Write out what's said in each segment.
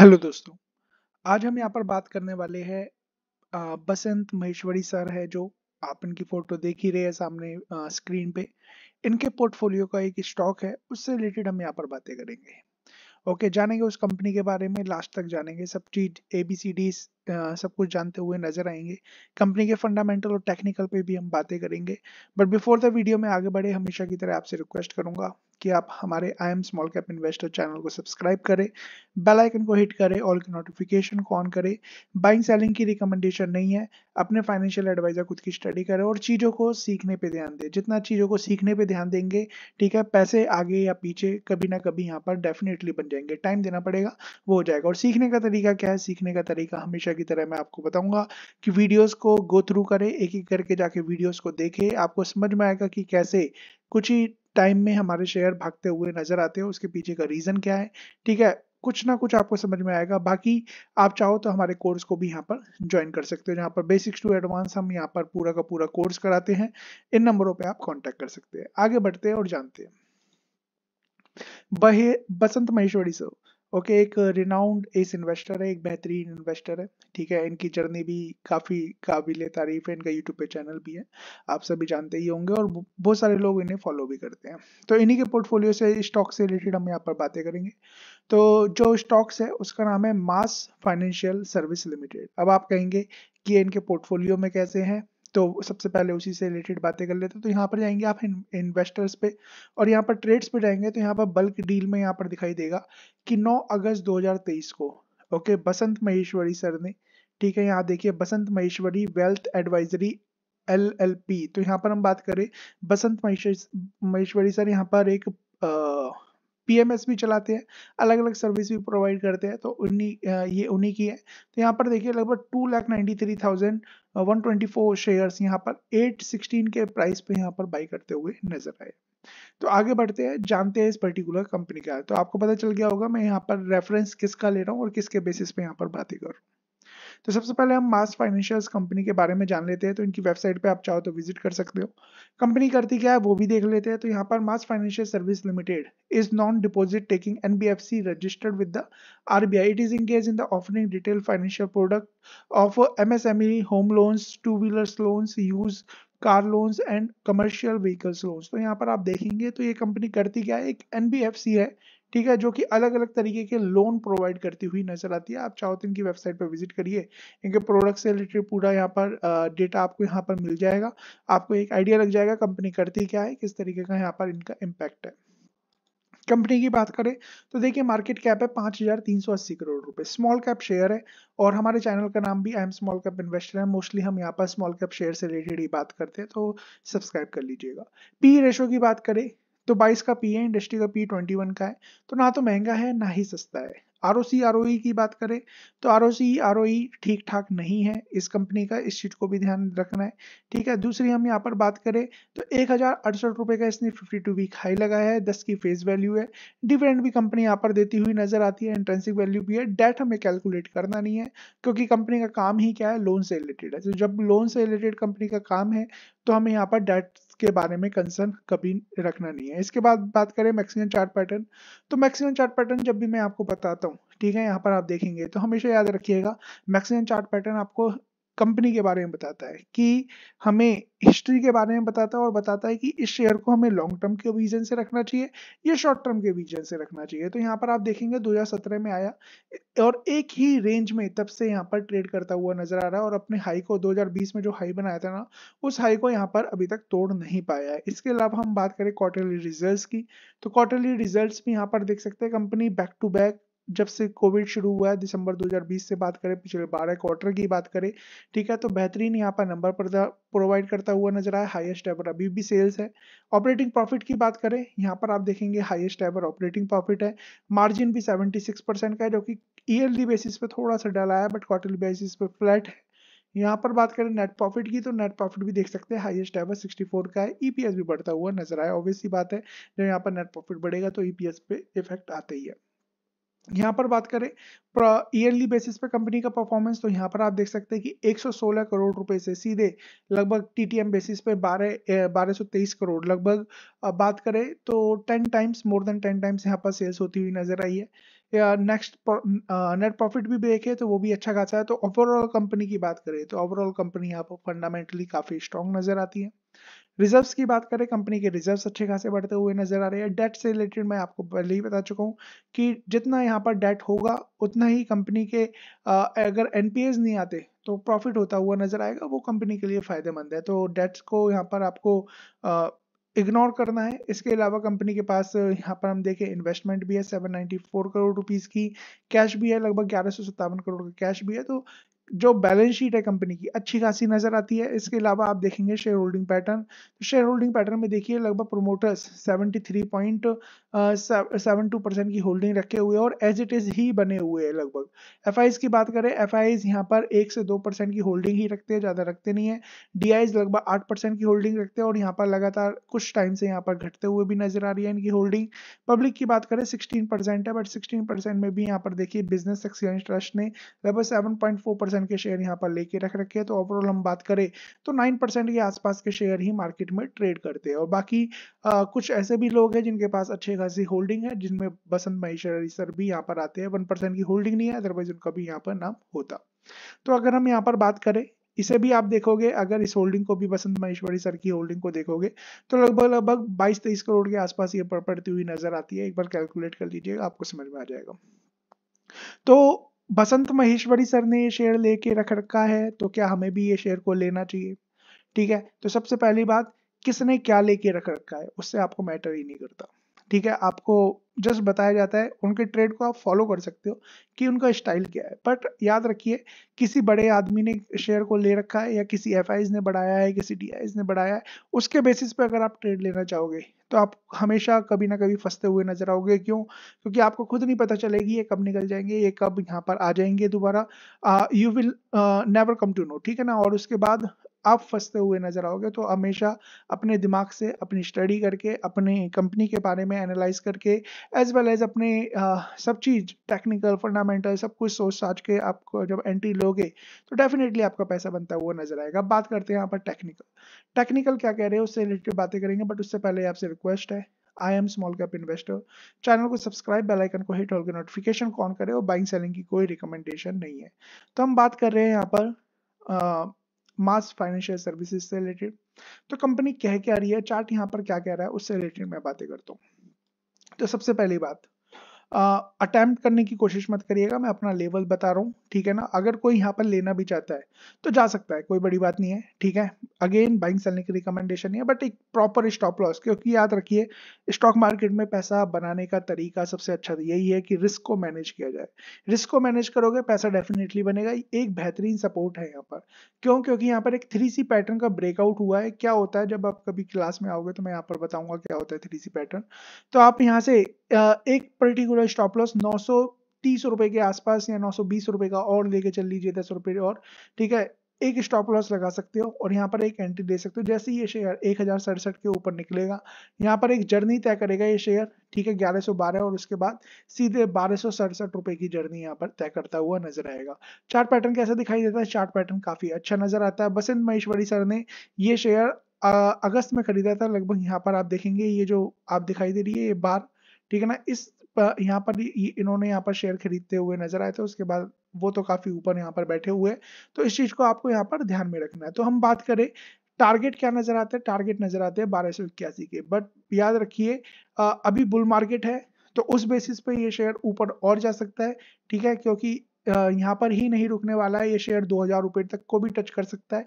Hello दोस्तों आज हम यहाँ पर बात करने वाले हैं बसंत महेश्वरी सर है जो आप इनकी फोटो देख ही रहे हैं सामने आ, स्क्रीन पे इनके पोर्टफोलियो का एक स्टॉक है उससे रिलेटेड हम यहाँ पर बातें करेंगे ओके जानेंगे उस कंपनी के बारे में लास्ट तक जानेंगे सब चीज ए बी सी डी सब कुछ जानते हुए नजर आएंगे कंपनी के फंडामेंटल और टेक्निकल पे भी हम बातें करेंगे बट बिफोर द वीडियो में आगे बढ़े हमेशा की तरह आपसे रिक्वेस्ट करूंगा कि आप हमारे I M small cap investor channel को सब्सक्राइब करें बेल आइकन को हिट करें ऑल की नोटिफिकेशन को ऑन करें बाइंग सेलिंग की रिकमेंडेशन नहीं है अपने फाइनेंशियल एडवाइजर खुद की स्टडी करें और चीज़ों को सीखने पे ध्यान दें जितना चीज़ों को सीखने पे ध्यान देंगे ठीक है पैसे आगे या पीछे कभी ना कभी यहाँ पर डेफिनेटली बन जाएंगे टाइम देना पड़ेगा वो हो जाएगा और सीखने का तरीका क्या है सीखने का तरीका हमेशा की तरह मैं आपको बताऊंगा कि वीडियोस को गो थ्रू करें एक एक करके जाके वीडियोस को देखें आपको समझ में आएगा कि कैसे कुछ ही टाइम में हमारे शेयर भागते हुए नजर आते हैं उसके पीछे का रीजन क्या है ठीक है कुछ ना कुछ आपको समझ में आएगा बाकी आप चाहो तो हमारे कोर्स को भी यहाँ पर ज्वाइन कर सकते हो जहाँ पर बेसिक्स टू एडवांस हम यहाँ पर पूरा का पूरा कोर्स कराते हैं इन नंबरों पर आप कॉन्टेक्ट कर सकते हैं आगे बढ़ते हैं और जानते हैं बहे बसंत महेश्वरी सर ओके एक रिनाउंड इस इन्वेस्टर है एक बेहतरीन इन्वेस्टर है ठीक है इनकी जर्नी भी काफ़ी काबिल तारीफ है इनका यूट्यूब पे चैनल भी है आप सभी जानते ही होंगे और बहुत सारे लोग इन्हें फॉलो भी करते हैं तो इन्हीं के पोर्टफोलियो से स्टॉक से रिलेटेड हम यहाँ पर बातें करेंगे तो जो स्टॉक्स है उसका नाम है मास फाइनेंशियल सर्विस लिमिटेड अब आप कहेंगे कि इनके पोर्टफोलियो में कैसे हैं तो सबसे पहले उसी से रिलेटेड बातें कर लेते हैं तो यहाँ पर जाएंगे आप इन्वेस्टर्स पे और यहाँ पर ट्रेड्स पे जाएंगे तो यहाँ पर बल्क डील में यहाँ पर दिखाई देगा कि 9 अगस्त 2023 को ओके बसंत महेश्वरी सर ने ठीक है यहाँ देखिए Basant Maheshwari wealth advisory L L P तो यहाँ पर हम बात करें बसंत महेश्वरी सर यहाँ पर एक आ, पीएमएस भी चलाते हैं अलग अलग सर्विस भी प्रोवाइड करते हैं तो उन्हीं ये उन्हीं की है तो यहाँ पर देखिए लगभग two lakh ninety three thousand one twenty four shares यहाँ पर एट सिक्सटीन के प्राइस पे यहाँ पर बाई करते हुए नजर आए तो आगे बढ़ते हैं जानते हैं इस पर्टिकुलर कंपनी का तो आपको पता चल गया होगा मैं यहाँ पर रेफरेंस किसका ले रहा हूँ और किसके बेसिस पे यहाँ पर बातें कर रहा हूँ तो सबसे पहले हम मास फाइनेंशियल कंपनी के बारे में जान लेते हैं तो इनकी वेबसाइट पे आप चाहो तो विजिट कर सकते हो कंपनी करती क्या है वो भी देख लेते हैं तो यहाँ पर MAS financial service limited is non deposit taking NBFC registered with the RBI it is engage in the offering retail financial product of MSME home loans two wheelers loans use car loans and commercial vehicles loans तो यहाँ पर आप देखेंगे तो ये company करती क्या है एक एनबीएफसी है ठीक है जो कि अलग अलग तरीके के लोन प्रोवाइड करती हुई नजर आती है आप चाहो तो इनकी वेबसाइट पर विजिट करिए इनके प्रोडक्ट से रिलेटेड पूरा यहाँ पर डेटा आपको यहाँ पर मिल जाएगा आपको एक आइडिया लग जाएगा कंपनी करती क्या है किस तरीके का यहाँ पर इनका इम्पैक्ट है कंपनी की बात करें तो देखिए मार्केट कैप है पांच हज़ार तीन सौ अस्सी करोड़ रुपए स्मॉल कैप शेयर है और हमारे चैनल का नाम भी I M small cap investor है मोस्टली हम यहाँ पर स्मॉल कैप शेयर से रिलेटेड ही बात करते हैं तो सब्सक्राइब कर लीजिएगा पी रेशो की बात करें तो 22 का पी है इंडस्ट्री का पी 21 का है तो ना तो महंगा है ना ही सस्ता है are O C R O ई की बात करें तो R O C R O E e ठीक ठाक नहीं है इस कंपनी का इस चीज़ को भी ध्यान रखना है ठीक है दूसरी हम यहाँ पर बात करें तो एक हज़ार अड़सठ रुपये का इसने फिफ्टी टू वीक हाई लगा है दस की फेस वैल्यू है डिविडेंड भी कंपनी यहाँ पर देती हुई नज़र आती है इंट्रेंसिक वैल्यू भी है डेट हमें कैलकुलेट करना नहीं है क्योंकि कंपनी का काम ही क्या है लोन से रिलेटेड है तो जब लोन से रिलेटेड कंपनी का काम है तो हमें यहाँ पर डेट के बारे में कंसर्न कभी रखना नहीं है इसके बाद बात करें मैक्सिमम चार्ट पैटर्न तो मैक्सिमम चार्ट पैटर्न जब भी मैं आपको बताता हूँ ठीक है यहाँ पर आप देखेंगे तो हमेशा याद रखिएगा मैक्सिमम चार्ट पैटर्न आपको कंपनी के बारे में बताता है कि हमें हिस्ट्री के बारे में बताता है और बताता है कि इस शेयर को हमें लॉन्ग टर्म के विजन से रखना चाहिए या शॉर्ट टर्म के विजन से रखना चाहिए तो यहाँ पर आप देखेंगे 2017 में आया और एक ही रेंज में तब से यहाँ पर ट्रेड करता हुआ नजर आ रहा है और अपने हाई को 2020 में जो हाई बनाया था ना उस हाई को यहाँ पर अभी तक तोड़ नहीं पाया है इसके अलावा हम बात करें क्वार्टरली रिजल्ट की तो क्वार्टरली रिजल्ट भी यहाँ पर देख सकते हैं कंपनी बैक टू बैक जब से कोविड शुरू हुआ है दिसंबर 2020 से बात करें पिछले 12 क्वार्टर की बात करें ठीक है तो बेहतरीन यहाँ पर नंबर प्रोवाइड करता हुआ नजर आया हाईएस्ट एवर अभी भी सेल्स है ऑपरेटिंग प्रॉफिट की बात करें यहाँ पर आप देखेंगे हाईएस्ट एवर ऑपरेटिंग प्रॉफिट है मार्जिन भी सेवेंटी परसेंट का है जो कि ईयरली बेसिस पे थोड़ा सा डला है बट क्वार्टरली बेसिस पे फ्लैट है यहाँ पर बात करें नेट प्रॉफिट की तो नेट प्रॉफिट भी देख सकते हैं हाईएस्ट एवर 64 का है ईपीएस e भी बढ़ता हुआ नजर आया ऑब्वियसली बात है जब यहाँ पर नेट प्रॉफिट बढ़ेगा तो ईपीएस e पे इफेक्ट आते ही है यहाँ पर बात करें ईयरली बेसिस पर कंपनी का परफॉर्मेंस तो यहाँ पर आप देख सकते हैं कि 116 करोड़ रुपए से सीधे लगभग टीटीएम बेसिस पे 12 1223 करोड़ लगभग बात करें तो 10 टाइम्स मोर देन 10 टाइम्स यहाँ पर सेल्स होती हुई नजर आई है या नेक्स्ट नेट प्रॉफिट भी देखे तो वो भी अच्छा खासा है तो ओवरऑल कंपनी की बात करें तो ओवरऑल कंपनी यहाँ पर फंडामेंटली काफ़ी स्ट्रॉन्ग नज़र आती है रिजर्व्स की बात करें कंपनी के रिजर्व्स अच्छे खासे बढ़ते हुए नजर आ रहे हैं डेट से रिलेटेड मैं आपको पहले ही बता चुका हूँ कि जितना यहाँ पर डेट होगा उतना ही कंपनी के आ, अगर एन नहीं आते तो प्रॉफिट होता हुआ नजर आएगा वो कंपनी के लिए फायदेमंद है तो डेट्स को यहाँ पर आपको इग्नोर करना है इसके अलावा कंपनी के पास यहाँ पर हम देखें इन्वेस्टमेंट भी है 794 करोड़ रुपीस की कैश भी है लगभग ग्यारह सौ सत्तावन करोड़ का कैश भी है तो जो बैलेंस शीट है कंपनी की अच्छी खासी नजर आती है इसके अलावा आप देखेंगे शेयर होल्डिंग पैटर्न तो शेयर होल्डिंग पैटर्न में देखिए लगभग प्रोमोटर्स 73.72 परसेंट की होल्डिंग रखे हुए और एज इट इज ही बने हुए हैं लगभग एफ की बात करें एफ आई यहाँ पर एक से दो परसेंट की होल्डिंग ही रखते हैं ज्यादा रखते नहीं है डी लगभग आठ परसेंट की होल्डिंग रखते हैं और यहाँ पर लगातार कुछ टाइम से यहाँ पर घटते हुए भी नजर आ रही है इनकी होल्डिंग पब्लिक की बात करें सिक्सटीन है बट सिक्सटीन में भी यहाँ पर देखिए बिजनेस एक्सचेंज ट्रस्ट ने लगभग सेवन परसेंट के शेयर यहाँ पर लेके रख रखे हैं तो ओवरऑल हम बात करें तो नाइन परसेंट के आसपास के शेयर ही मार्केट में ट्रेड करते हैं और बाकी आ, कुछ ऐसे भी लोग हैं जिनके पास अच्छे खासी होल्डिंग है जिनमें बसंत महेश्वरी सर भी यहाँ पर आते हैं वन की होल्डिंग नहीं है अदरवाइज उनका भी यहाँ पर नाम होता तो अगर हम यहाँ पर बात करें इसे भी आप देखोगे अगर इस होल्डिंग को भी बसंत महेश्वरी सर की होल्डिंग को देखोगे तो लगभग लगभग 22-23 करोड़ के आसपास ये पड़ती हुई नजर आती है एक बार कैलकुलेट कर लीजिएगा आपको समझ में आ जाएगा तो बसंत महेश्वरी सर ने ये शेयर लेके रख रखा है तो क्या हमें भी ये शेयर को लेना चाहिए ठीक है तो सबसे पहली बात किसने क्या लेके रख रखा है उससे आपको मैटर ही नहीं करता ठीक है आपको जस्ट बताया जाता है उनके ट्रेड को आप फॉलो कर सकते हो कि उनका स्टाइल क्या है बट याद रखिए किसी बड़े आदमी ने शेयर को ले रखा है या किसी एफ ने बढ़ाया है किसी डी ने बढ़ाया है उसके बेसिस पे अगर आप ट्रेड लेना चाहोगे तो आप हमेशा कभी ना कभी फंसते हुए नजर आओगे क्यों क्योंकि आपको खुद नहीं पता चलेगी ये कब निकल जाएंगे ये कब यहाँ पर आ जाएंगे दोबारा you will never come to know ठीक है ना और उसके बाद आप फंसते हुए नजर आओगे तो हमेशा अपने दिमाग से अपनी स्टडी करके अपने कंपनी के बारे में एनालाइज करके एज वेल एज अपने आ, सब चीज़ टेक्निकल फंडामेंटल सब कुछ सोच साच के आपको जब एंट्री लोगे तो डेफिनेटली आपका पैसा बनता हुआ नजर आएगा बात करते हैं यहाँ पर टेक्निकल टेक्निकल क्या कह रहे हैं उससे रिलेटेड बातें करेंगे बट उससे पहले आपसे रिक्वेस्ट है I M small cap investor channel को सब्सक्राइब बेल आइकन को हिट होकर नोटिफिकेशन ऑन करें और बाइंग सेलिंग की कोई रिकमेंडेशन नहीं है तो हम बात कर रहे हैं यहाँ पर मास फाइनेंशियल सर्विसेज से रिलेटेड तो कंपनी कह क्या रही है चार्ट यहाँ पर क्या कह रहा है उससे रिलेटेड मैं बातें करता हूँ तो सबसे पहली बात अटैम्प्ट करने की कोशिश मत करिएगा मैं अपना लेवल बता रहा हूँ ठीक है ना अगर कोई यहाँ पर लेना भी चाहता है तो जा सकता है कोई बड़ी बात नहीं है ठीक है अगेन बाइंग सेलने की रिकमेंडेशन है बट एक प्रॉपर स्टॉप लॉस क्योंकि याद रखिए स्टॉक मार्केट में पैसा बनाने का तरीका सबसे अच्छा यही है कि रिस्क को मैनेज किया जाए रिस्क को मैनेज करोगे पैसा डेफिनेटली बनेगा एक बेहतरीन सपोर्ट है यहाँ पर क्यों क्योंकि यहाँ पर एक थ्री सी पैटर्न का ब्रेकआउट हुआ है क्या होता है जब आप कभी क्लास में आओगे तो मैं यहाँ पर बताऊंगा क्या होता है थ्री सी पैटर्न तो आप यहाँ से एक पर्टिकुलर पूरा स्टॉप लॉस नौ तीस रुपए के आसपास या नौ सौ बीस रुपए का और लेके चल लीजिए दस रुपए और ठीक है एक स्टॉप लॉस लगा सकते हो और यहाँ पर एक एंट्री दे सकते हो जैसे ये शेयर एक हजार सड़सठ के ऊपर निकलेगा यहाँ पर एक जर्नी तय करेगा ये शेयर ठीक है ग्यारह सौ बारह और उसके बाद सीधे बारह सौ सड़सठ रुपए की जर्नी यहाँ पर तय करता हुआ नजर आएगा चार्ट पैटर्न कैसा दिखाई देता है चार्ट पैटर्न काफी अच्छा नजर आता है बसंत महेश्वरी सर ने ये शेयर अगस्त में खरीदा था लगभग यहाँ पर आप देखेंगे ये जो आप दिखाई दे रही है ये बार ठीक है ना इस यहाँ पर इन्होंने यहाँ पर शेयर खरीदते हुए नजर आए थे उसके बाद वो तो काफी ऊपर यहाँ पर बैठे हुए तो इस चीज को आपको यहाँ पर ध्यान में रखना है तो हम बात करें टारगेट क्या नजर आते हैं टारगेट नजर आते हैं बारह सौ इक्यासी के बट याद रखिए अभी बुल मार्केट है तो उस बेसिस पे ये शेयर ऊपर और जा सकता है ठीक है क्योंकि यहाँ पर ही नहीं रुकने वाला है ये शेयर दो हजार रुपये तक को भी टच कर सकता है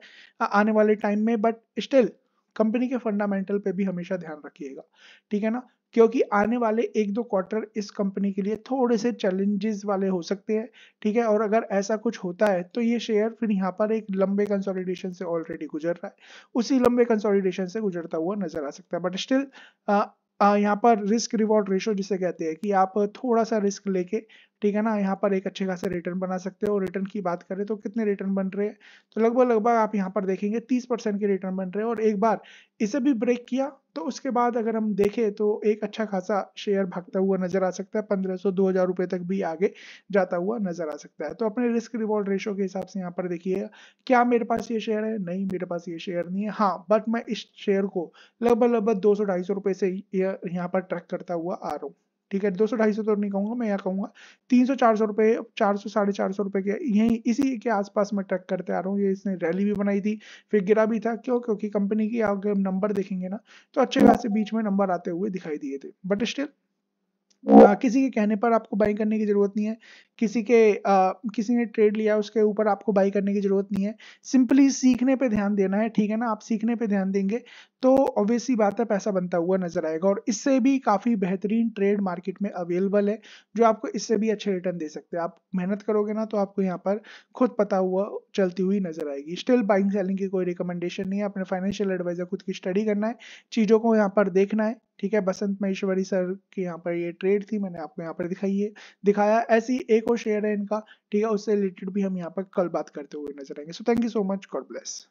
आने वाले टाइम में बट स्टिल कंपनी के फंडामेंटल पे भी हमेशा ध्यान रखिएगा ठीक है ना क्योंकि आने वाले एक दो क्वार्टर इस कंपनी के लिए थोड़े से चैलेंजेस वाले हो सकते हैं ठीक है और अगर ऐसा कुछ होता है तो ये शेयर फिर यहाँ पर एक लंबे कंसोलिडेशन से ऑलरेडी गुजर रहा है उसी लंबे कंसोलिडेशन से गुजरता हुआ नजर आ सकता है बट स्टिल यहाँ पर रिस्क रिवॉर्ड रेशो जिसे कहते हैं कि आप थोड़ा सा रिस्क लेके ठीक है ना यहाँ पर एक अच्छे खासे रिटर्न बना सकते हो रिटर्न की बात करें तो कितने रिटर्न बन रहे हैं तो लगभग लगभग आप यहाँ पर देखेंगे तीस परसेंट के रिटर्न बन रहे हैं और एक बार इसे भी ब्रेक किया तो उसके बाद अगर हम देखें तो एक अच्छा खासा शेयर भागता हुआ नजर आ सकता है पंद्रह सौ दो हजार रुपए तक भी आगे जाता हुआ नजर आ सकता है तो अपने रिस्क रिवॉर्ड रेशो के हिसाब से यहाँ पर देखिए क्या मेरे पास ये शेयर है नहीं मेरे पास ये शेयर नहीं है हाँ बट मैं इस शेयर को लगभग लगभग दो सौ ढाई सौ रुपए से यहाँ पर ट्रैक करता हुआ आ रहा हूँ ठीक है दो सौ ढाई सौ तो नहीं कहूंगा मैं यहाँ कहूंगा तीन सौ चार सौ रुपए चार सौ साढ़े चार सौ रुपए के यही इसी के आसपास मैं ट्रैक करते आ रहा हूँ ये इसने रैली भी बनाई थी फिर गिरा भी था क्यों क्योंकि कंपनी की अगर हम नंबर देखेंगे ना तो अच्छे हाँ। खासे बीच में नंबर आते हुए दिखाई दिए थे बट स्टिल हाँ। किसी के कहने पर आपको बाइंग करने की जरूरत नहीं है किसी के आ, किसी ने ट्रेड लिया उसके ऊपर आपको बाई करने की ज़रूरत नहीं है सिंपली सीखने पे ध्यान देना है ठीक है ना आप सीखने पे ध्यान देंगे तो ऑब्वियसली बात है पैसा बनता हुआ नजर आएगा और इससे भी काफ़ी बेहतरीन ट्रेड मार्केट में अवेलेबल है जो आपको इससे भी अच्छे रिटर्न दे सकते हैं आप मेहनत करोगे ना तो आपको यहाँ पर खुद पता हुआ चलती हुई नजर आएगी स्टिल बाइंग सेलिंग की कोई रिकमेंडेशन नहीं है अपने फाइनेंशियल एडवाइजर खुद की स्टडी करना है चीज़ों को यहाँ पर देखना है ठीक है बसंत महेश्वरी सर की यहाँ पर ये ट्रेड थी मैंने आपको यहाँ पर दिखाई है दिखाया ऐसी एक शेयर है इनका ठीक है उससे रिलेटेड भी हम यहाँ पर कल बात करते हुए नजर आएंगे so thank you so much God bless